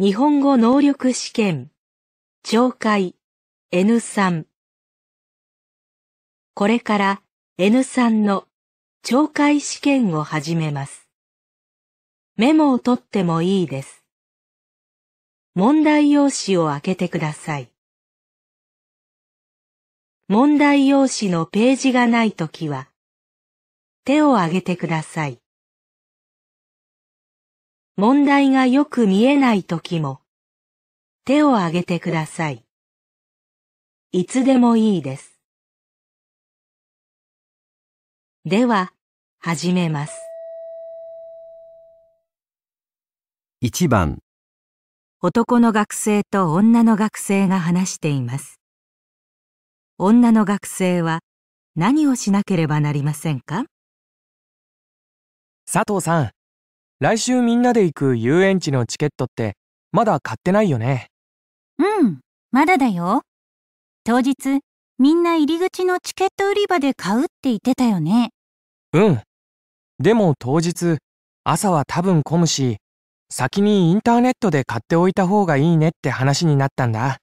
日本語能力試験。懲戒 N3。これから N3 の懲戒試験を始めます。メモを取ってもいいです。問題用紙を開けてください。問題用紙のページがないときは、手を挙げてください。問題がよく見えない時も、手を挙げてください。いつでもいいです。では、始めます。一番男の学生と女の学生が話しています。女の学生は何をしなければなりませんか佐藤さん、来週みんなで行く遊園地のチケットってまだ買ってないよね。うん、まだだよ。当日、みんな入り口のチケット売り場で買うって言ってたよね。うん。でも当日、朝は多分混むし、先にインターネットで買っておいた方がいいねって話になったんだ。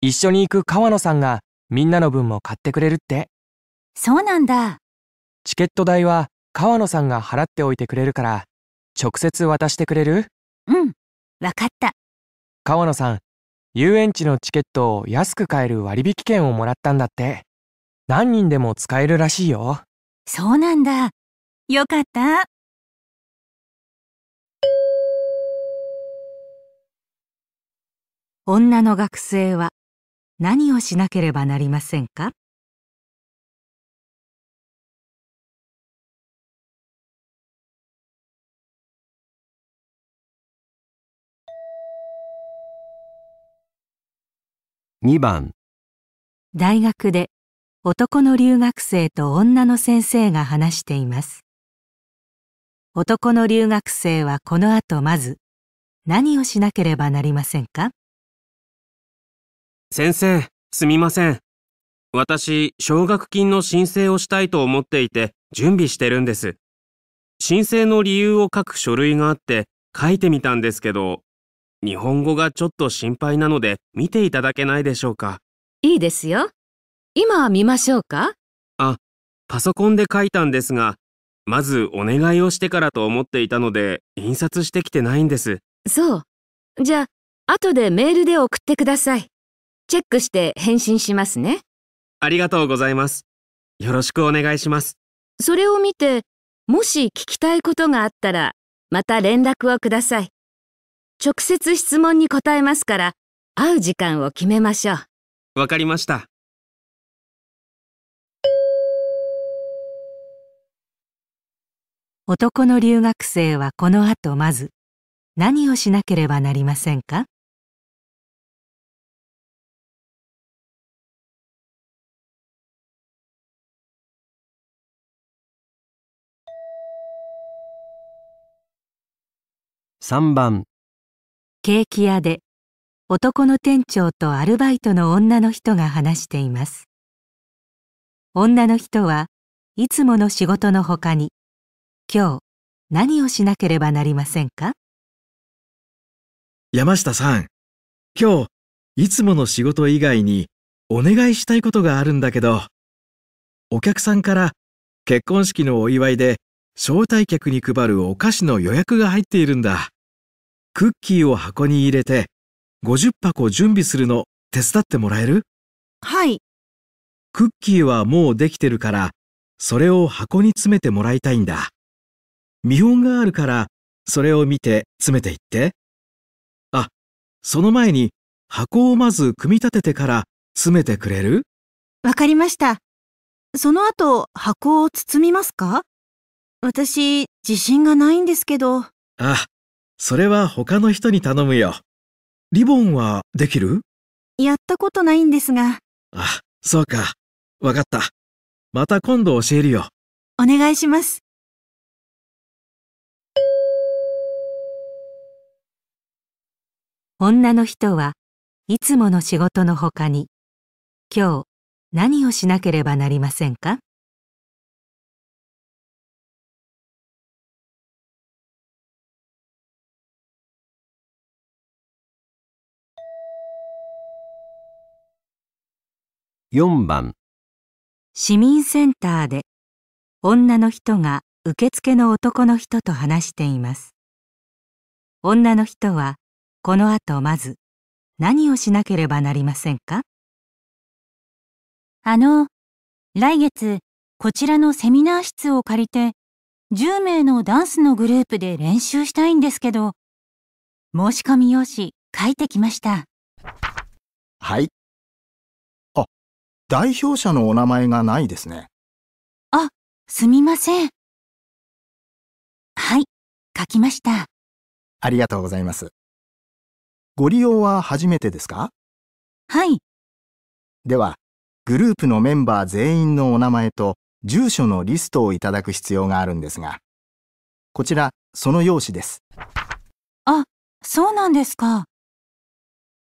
一緒に行く川野さんがみんなの分も買ってくれるって。そうなんだ。チケット代は川野さんが払っておいてくれるから、直接渡してくれるうんわかった川野さん遊園地のチケットを安く買える割引券をもらったんだって何人でも使えるらしいよそうなんだよかった女の学生は何をしなければなりませんか2番大学で男の留学生と女の先生が話しています男の留学生はこの後まず何をしなければなりませんか先生すみません私奨学金の申請をしたいと思っていて準備してるんです申請の理由を書く書類があって書いてみたんですけど日本語がちょっと心配なので見ていただけないでしょうか。いいですよ。今見ましょうかあ、パソコンで書いたんですが、まずお願いをしてからと思っていたので、印刷してきてないんです。そう。じゃあ、後でメールで送ってください。チェックして返信しますね。ありがとうございます。よろしくお願いします。それを見て、もし聞きたいことがあったら、また連絡をください。直接質問に答えますから、会う時間を決めましょう。わかりました。男の留学生はこの後まず何をしなければなりませんか3番ケーキ屋で男の店長とアルバイトの女の人が話しています女の人はいつもの仕事のほかに今日何をしなければなりませんか山下さん今日いつもの仕事以外にお願いしたいことがあるんだけどお客さんから結婚式のお祝いで招待客に配るお菓子の予約が入っているんだ。クッキーを箱に入れて50箱準備するの手伝ってもらえるはい。クッキーはもうできてるからそれを箱に詰めてもらいたいんだ。見本があるからそれを見て詰めていって。あ、その前に箱をまず組み立ててから詰めてくれるわかりました。その後箱を包みますか私、自信がないんですけど。あ、それは他の人に頼むよ。リボンはできるやったことないんですが。あ、そうか。わかった。また今度教えるよ。お願いします。女の人はいつもの仕事のほかに、今日何をしなければなりませんか4番市民センターで女の人が受付の男の人と話しています女の人はこの後まず何をしなければなりませんかあの来月こちらのセミナー室を借りて10名のダンスのグループで練習したいんですけど申し込み用紙書いてきましたはい代表者のお名前がないですね。あ、すみません。はい、書きました。ありがとうございます。ご利用は初めてですかはい。では、グループのメンバー全員のお名前と住所のリストをいただく必要があるんですが、こちら、その用紙です。あ、そうなんですか。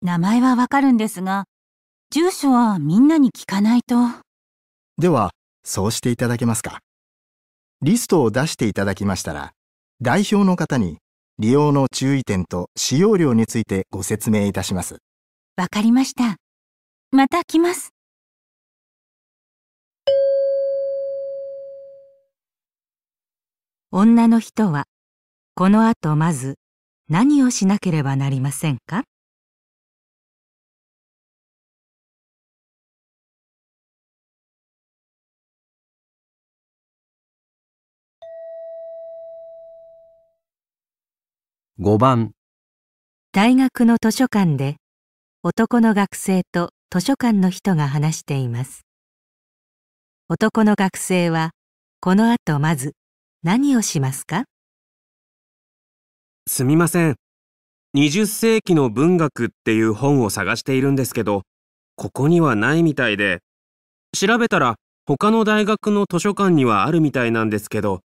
名前はわかるんですが、住所はみんなに聞かないと。では、そうしていただけますか。リストを出していただきましたら、代表の方に利用の注意点と使用料についてご説明いたします。わかりました。また来ます。女の人は、この後まず何をしなければなりませんか5番大学の図書館で男の学生と図書館の人が話しています男の学生はこの後まず何をしますかすみません20世紀の文学っていう本を探しているんですけどここにはないみたいで調べたら他の大学の図書館にはあるみたいなんですけど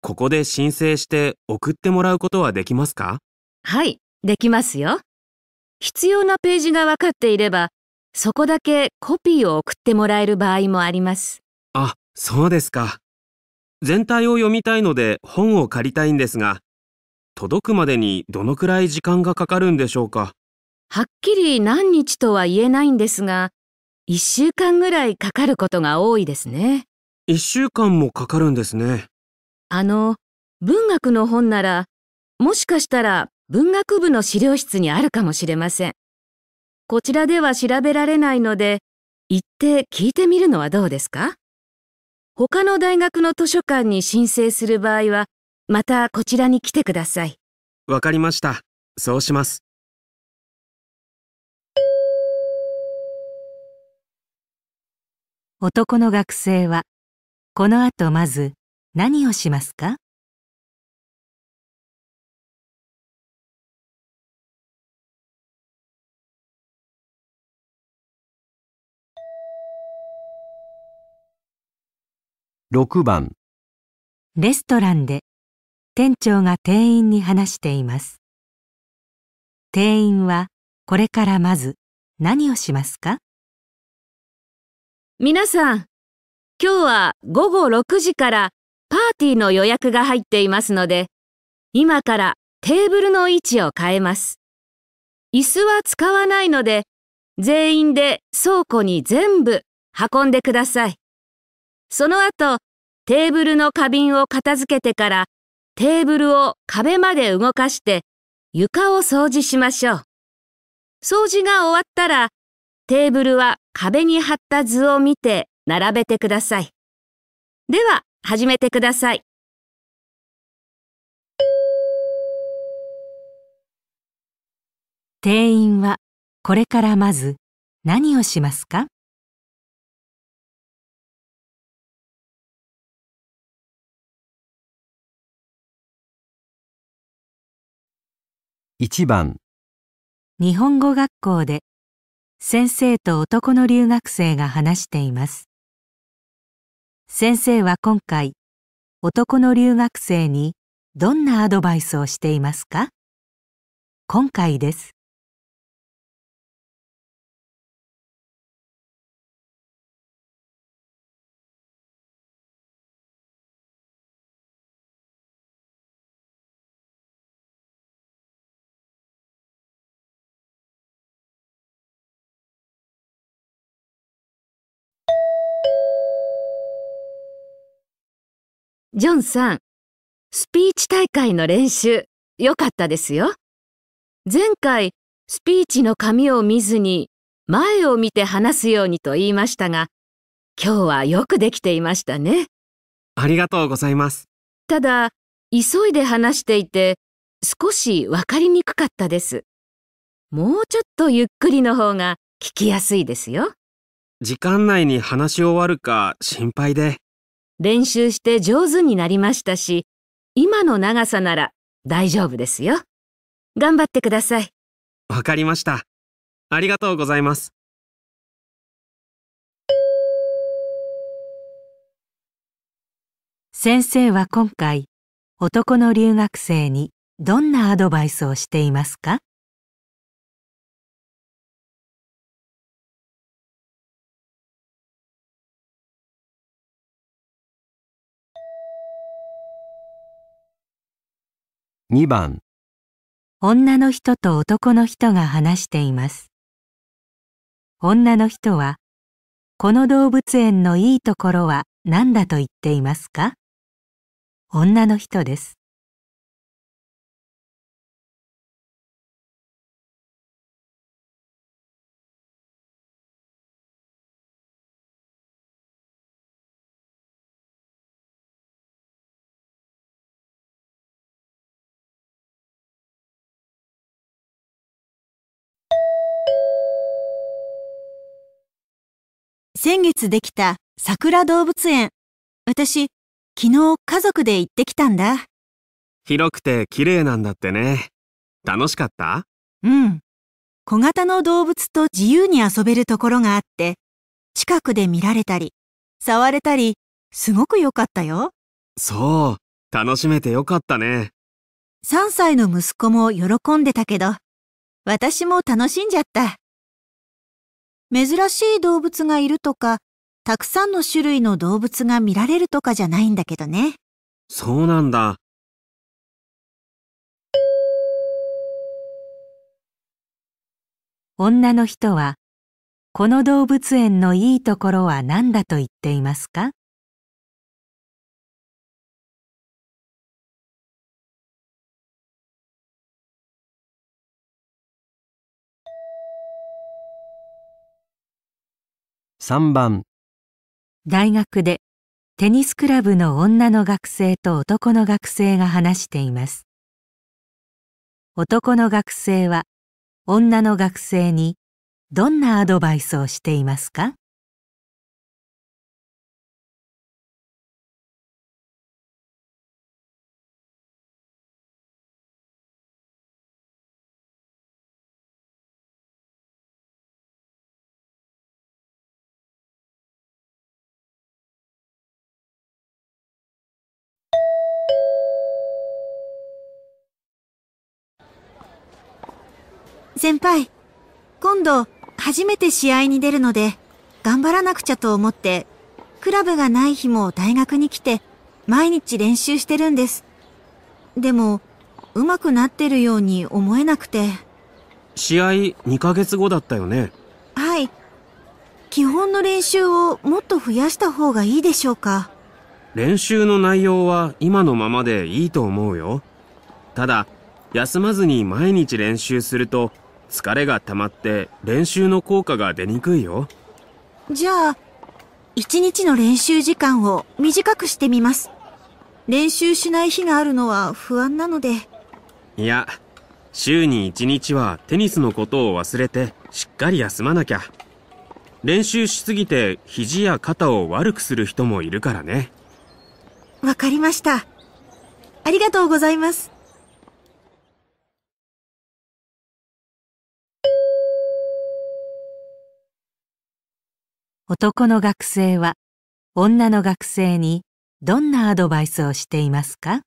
ここで申請して送ってもらうことはできますかはい、できますよ。必要なページが分かっていれば、そこだけコピーを送ってもらえる場合もあります。あ、そうですか。全体を読みたいので本を借りたいんですが、届くまでにどのくらい時間がかかるんでしょうかはっきり何日とは言えないんですが、1週間ぐらいかかることが多いですね。1週間もかかるんですね。あの、文学の本なら、もしかしたら文学部の資料室にあるかもしれません。こちらでは調べられないので、行って聞いてみるのはどうですか他の大学の図書館に申請する場合は、またこちらに来てください。わかりました。そうします。男の学生は、この後まず、何をしますか6番レストランで店長が店員に話しています店員はこれからまず何をしますか皆さん今日は午後6時からパーティーの予約が入っていますので、今からテーブルの位置を変えます。椅子は使わないので、全員で倉庫に全部運んでください。その後、テーブルの花瓶を片付けてから、テーブルを壁まで動かして、床を掃除しましょう。掃除が終わったら、テーブルは壁に貼った図を見て並べてください。では、始めてください。店員はこれからまず何をしますか1番日本語学校で先生と男の留学生が話しています先生は今回男の留学生にどんなアドバイスをしていますか今回ですジョンさん、スピーチ大会の練習、良かったですよ。前回、スピーチの紙を見ずに、前を見て話すようにと言いましたが、今日はよくできていましたね。ありがとうございます。ただ、急いで話していて、少しわかりにくかったです。もうちょっとゆっくりの方が聞きやすいですよ。時間内に話し終わるか心配で。練習して上手になりましたし、今の長さなら大丈夫ですよ。頑張ってください。わかりました。ありがとうございます。先生は今回、男の留学生にどんなアドバイスをしていますか2番女の人と男の人が話しています女の人はこの動物園のいいところは何だと言っていますか女の人です先月できた桜動物園。私、昨日家族で行ってきたんだ。広くて綺麗なんだってね。楽しかったうん。小型の動物と自由に遊べるところがあって、近くで見られたり、触れたり、すごく良かったよ。そう、楽しめて良かったね。3歳の息子も喜んでたけど、私も楽しんじゃった。珍しい動物がいるとか、たくさんの種類の動物が見られるとかじゃないんだけどね。そうなんだ。女の人は、この動物園のいいところは何だと言っていますか3番大学でテニスクラブの女の学生と男の学生が話しています男の学生は女の学生にどんなアドバイスをしていますか先輩、今度、初めて試合に出るので、頑張らなくちゃと思って、クラブがない日も大学に来て、毎日練習してるんです。でも、上手くなってるように思えなくて。試合2ヶ月後だったよね。はい。基本の練習をもっと増やした方がいいでしょうか。練習の内容は今のままでいいと思うよ。ただ、休まずに毎日練習すると、疲れが溜まって練習の効果が出にくいよ。じゃあ、一日の練習時間を短くしてみます。練習しない日があるのは不安なので。いや、週に一日はテニスのことを忘れてしっかり休まなきゃ。練習しすぎて肘や肩を悪くする人もいるからね。わかりました。ありがとうございます。男の学生は女の学生にどんなアドバイスをしていますか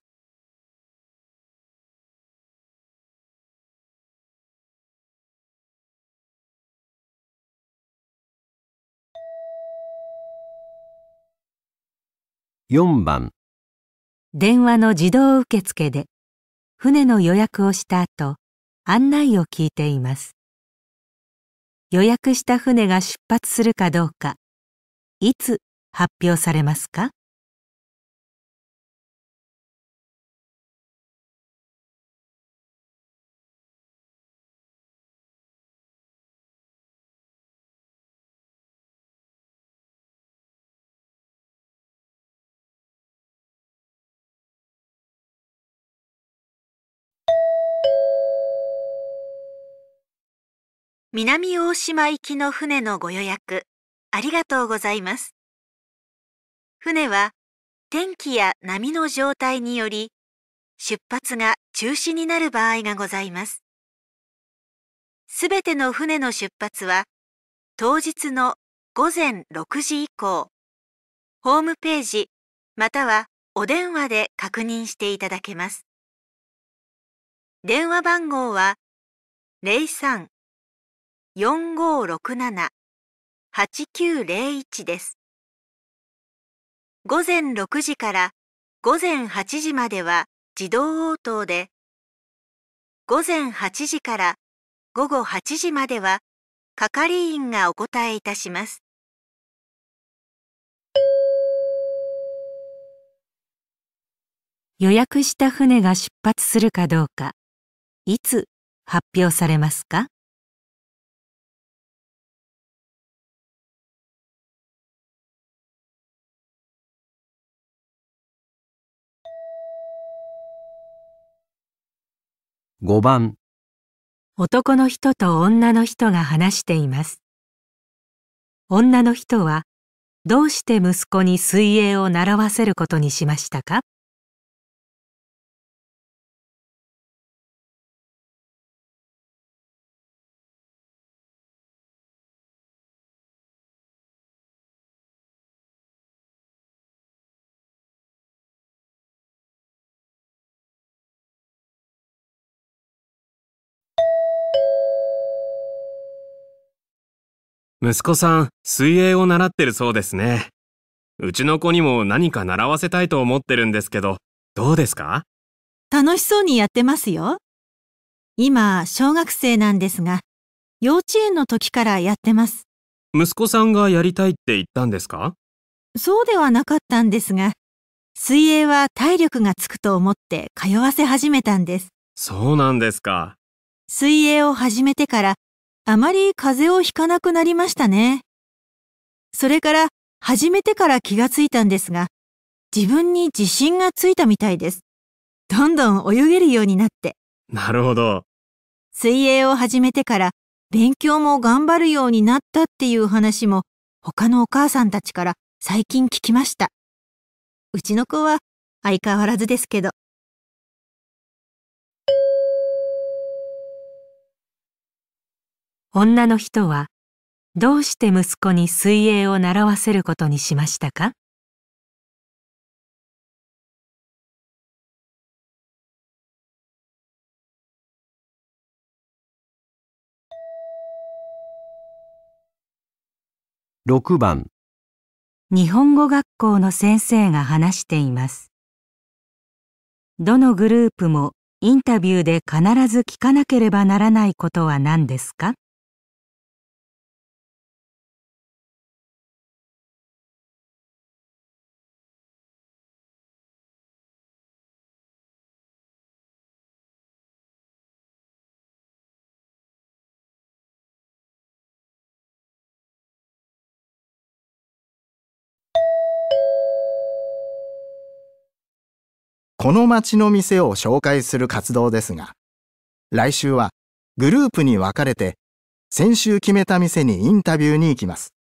4番電話の自動受付で船の予約をした後案内を聞いています予約した船が出発するかどうかいつ発表されますか南大島行きの船のご予約ありがとうございます。船は天気や波の状態により出発が中止になる場合がございます。すべての船の出発は当日の午前6時以降、ホームページまたはお電話で確認していただけます。電話番号は03 4567-8901です。午前6時から午前8時までは自動応答で、午前8時から午後8時までは係員がお答えいたします。予約した船が出発するかどうか、いつ発表されますか5番男の人と女の人が話しています女の人はどうして息子に水泳を習わせることにしましたか息子さん、水泳を習ってるそうですね。うちの子にも何か習わせたいと思ってるんですけど、どうですか楽しそうにやってますよ。今、小学生なんですが、幼稚園の時からやってます。息子さんがやりたいって言ったんですかそうではなかったんですが、水泳は体力がつくと思って通わせ始めたんです。そうなんですか。水泳を始めてからあまり風邪をひかなくなりましたね。それから始めてから気がついたんですが、自分に自信がついたみたいです。どんどん泳げるようになって。なるほど。水泳を始めてから勉強も頑張るようになったっていう話も他のお母さんたちから最近聞きました。うちの子は相変わらずですけど。女の人はどうして息子に水泳を習わせることにしましたか6番日本語学校の先生が話していますどのグループもインタビューで必ず聞かなければならないことは何ですかこの街の店を紹介する活動ですが、来週はグループに分かれて先週決めた店にインタビューに行きます。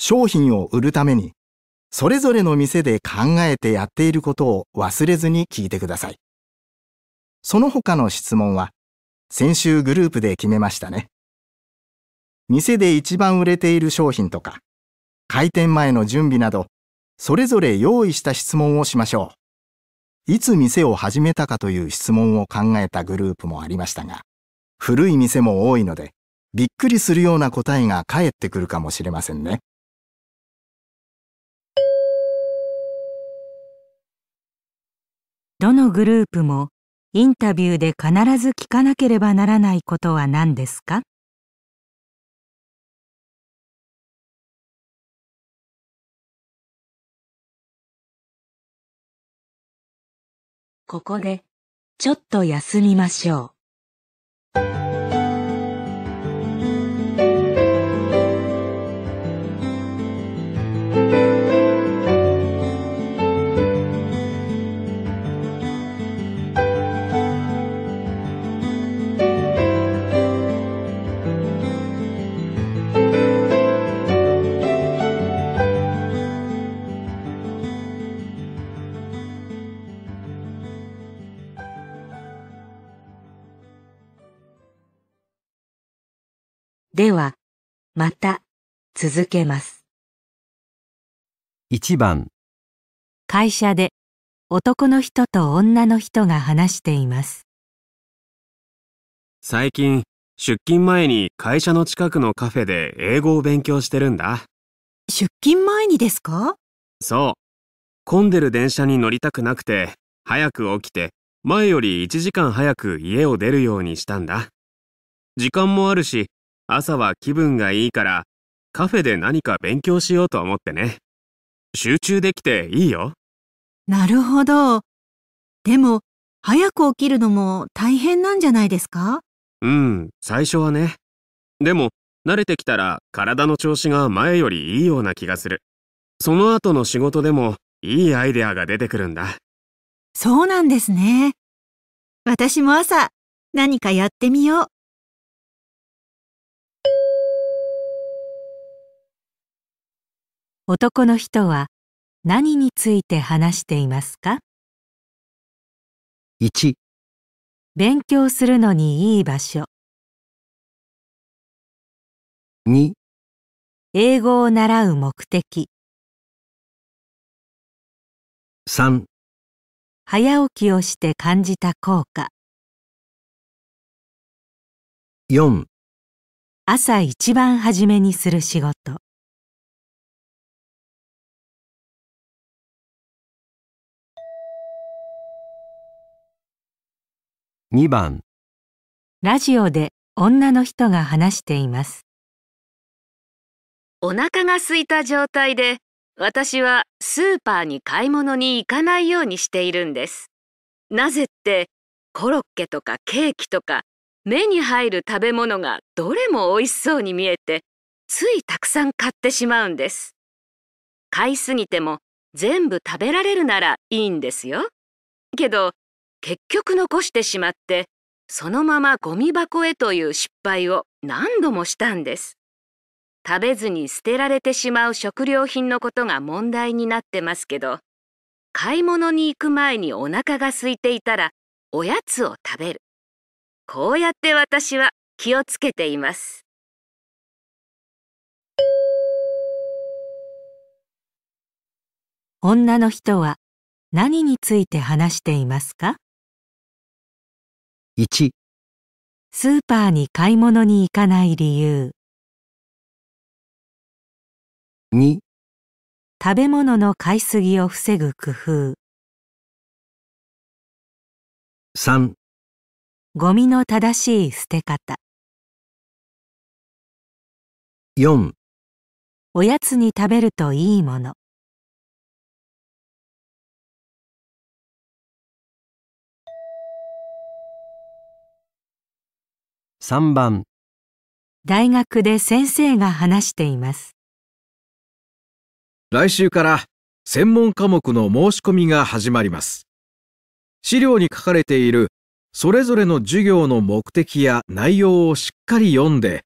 商品を売るためにそれぞれの店で考えてやっていることを忘れずに聞いてください。その他の質問は先週グループで決めましたね。店で一番売れている商品とか開店前の準備などそれぞれ用意した質問をしましょう。いつ店を始めたかという質問を考えたグループもありましたが、古い店も多いので、びっくりするような答えが返ってくるかもしれませんね。どのグループもインタビューで必ず聞かなければならないことは何ですかここで、ちょっと休みましょう。では、また、続けます。1番会社で男の人と女の人が話しています最近出勤前に会社の近くのカフェで英語を勉強してるんだ出勤前にですかそう混んでる電車に乗りたくなくて早く起きて前より1時間早く家を出るようにしたんだ時間もあるし朝は気分がいいからカフェで何か勉強しようと思ってね。集中できていいよ。なるほど。でも、早く起きるのも大変なんじゃないですかうん、最初はね。でも、慣れてきたら体の調子が前よりいいような気がする。その後の仕事でもいいアイデアが出てくるんだ。そうなんですね。私も朝何かやってみよう。男の人は何について話していますか 1, 勉強するのにいい場所2英語を習う目的3早起きをして感じた効果4朝一番初めにする仕事2番ラジオで女の人が話していますお腹が空いた状態で私はスーパーに買い物に行かないようにしているんですなぜってコロッケとかケーキとか目に入る食べ物がどれも美味しそうに見えてついたくさん買ってしまうんです買いすぎても全部食べられるならいいんですよけど結局残してしまってそのままゴミ箱へという失敗を何度もしたんです食べずに捨てられてしまう食料品のことが問題になってますけど買い物に行く前にお腹が空いていたらおやつを食べるこうやって私は気をつけています女の人は何について話していますか1スーパーに買い物に行かない理由2食べ物の買いすぎを防ぐ工夫3ゴミの正しい捨て方4おやつに食べるといいもの3番大学で先生が話しています来週から専門科目の申し込みが始まります資料に書かれているそれぞれの授業の目的や内容をしっかり読んで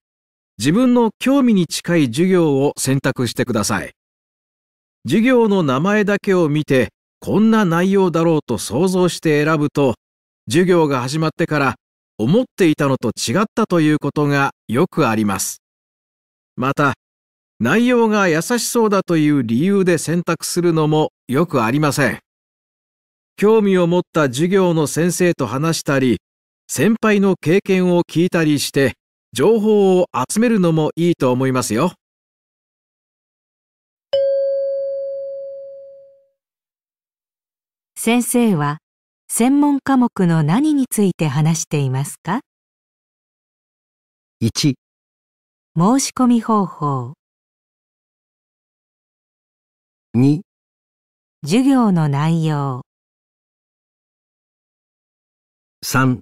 自分の興味に近い授業を選択してください授業の名前だけを見てこんな内容だろうと想像して選ぶと授業が始まってから思っていたのと違ったということがよくあります。また、内容が優しそうだという理由で選択するのもよくありません。興味を持った授業の先生と話したり、先輩の経験を聞いたりして、情報を集めるのもいいと思いますよ。先生は専門科目の何について話していますか 1, 申し込み方法 2, 2授業の内容3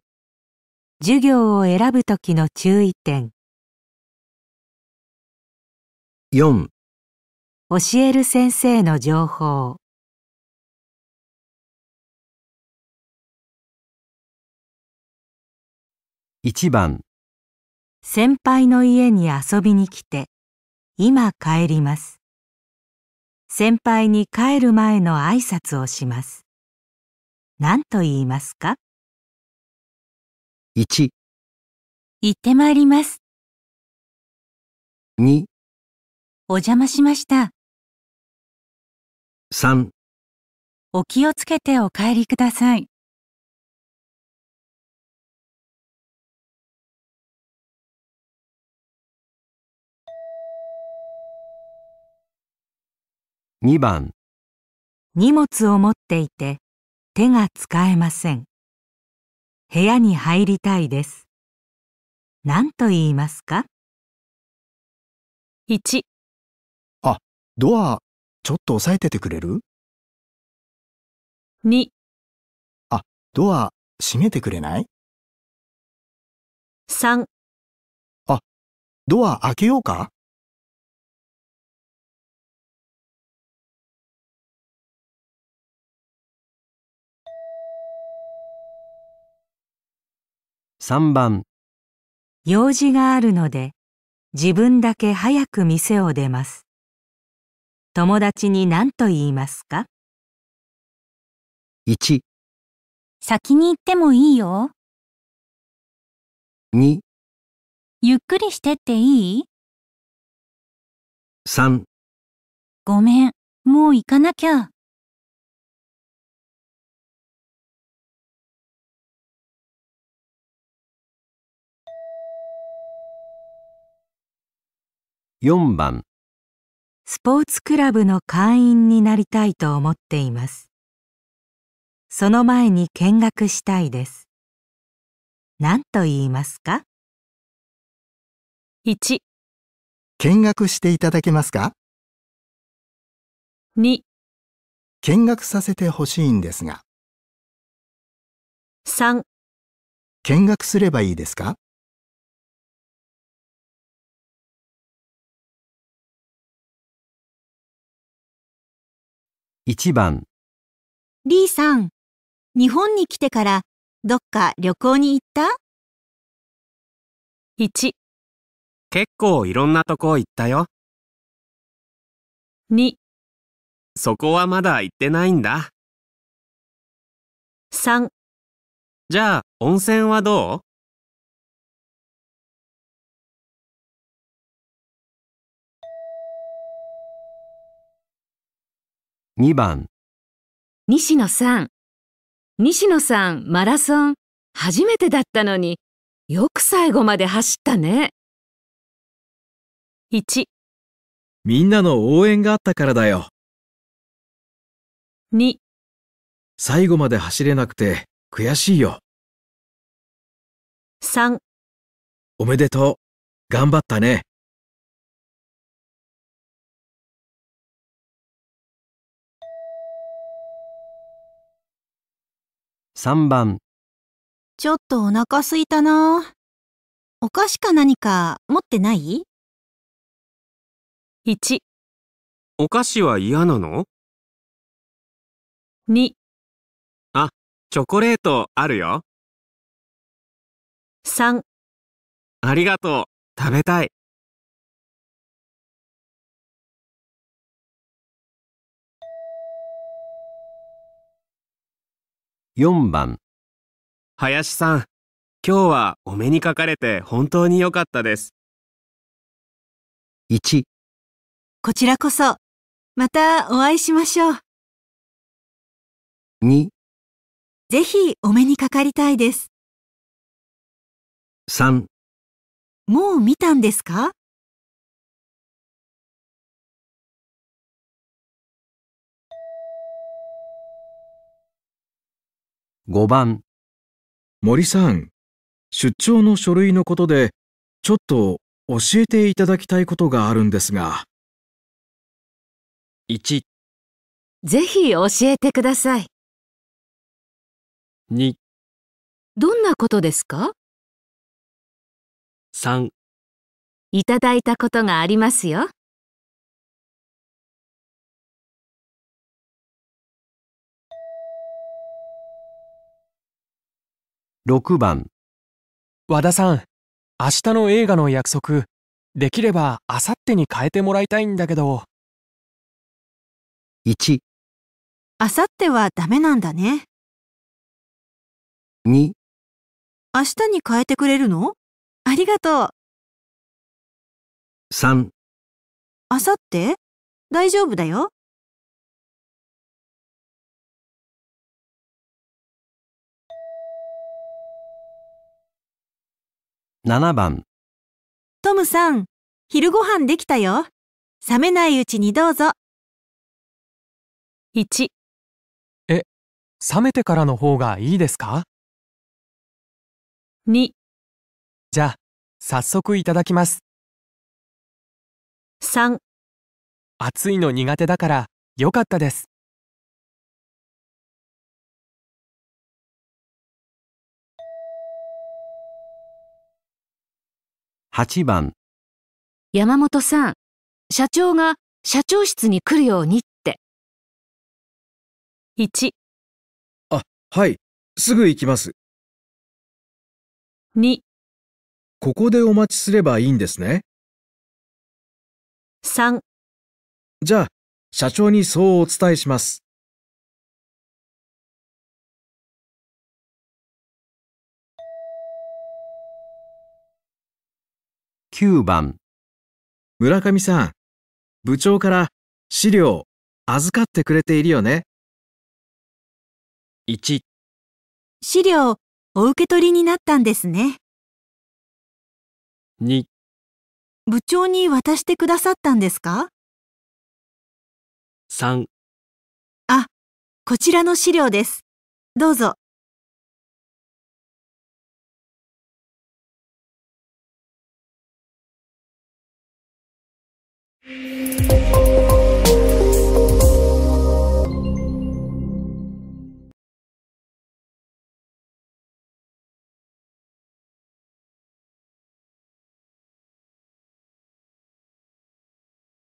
授業を選ぶときの注意点4教える先生の情報1番先輩の家に遊びに来て今帰ります先輩に帰る前の挨拶をします何と言いますか 1, 行ってまいります2お邪魔しました3お気をつけてお帰りください2番荷物を持っていて手が使えません部屋に入りたいです何と言いますか1あドアちょっと押さえててくれる2あドア閉めてくれない3あドア開けようか3番用事があるので自分だけ早く店を出ます友達に何と言いますか ?1、先に行ってもいいよ。2、ゆっくりしてっていい3ごめん、もう行かなきゃ。4番スポーツクラブの会員になりたいと思っていますその前に見学したいです何と言いますか 1, 1見学していただけますか2見学させてほしいんですが3見学すればいいですか1番リーさん、日本に来てからどっか旅行に行った1結構いろんなとこ行ったよ2そこはまだ行ってないんだ3じゃあ温泉はどう2番西野さん西野さんマラソン初めてだったのによく最後まで走ったね1みんなの応援があったからだよ2最後まで走れなくて悔しいよ3おめでとう頑張ったね3番ちょっとお腹すいたなお菓子か何か持ってない ?1 お菓子は嫌なの ?2 あ、チョコレートあるよ3ありがとう食べたい4番林さん、今日はお目にかかれて本当に良かったです。1こちらこそ、またお会いしましょう。2ぜひお目にかかりたいです。3もう見たんですか5番森さん、出張の書類のことで、ちょっと教えていただきたいことがあるんですが。1、ぜひ教えてください。2、どんなことですか ?3、いただいたことがありますよ。6番和田さん明日の映画の約束できればあさってに変えてもらいたいんだけど1あさってはダメなんだね2明日に変えてくれるのありがとう3あさって大丈夫だよ7番トムさん、昼ご飯できたよ。冷めないうちにどうぞ。1、え、冷めてからの方がいいですか2、じゃあ、早速いただきます。3、暑いの苦手だから、よかったです。8番山本さん、社長が社長室に来るようにって。1、あ、はい、すぐ行きます。2、ここでお待ちすればいいんですね。3、じゃあ、社長にそうお伝えします。9番村上さん、部長から資料預かってくれているよね。1資料お受け取りになったんですね。2部長に渡してくださったんですか3あ、こちらの資料です。どうぞ。Thank you.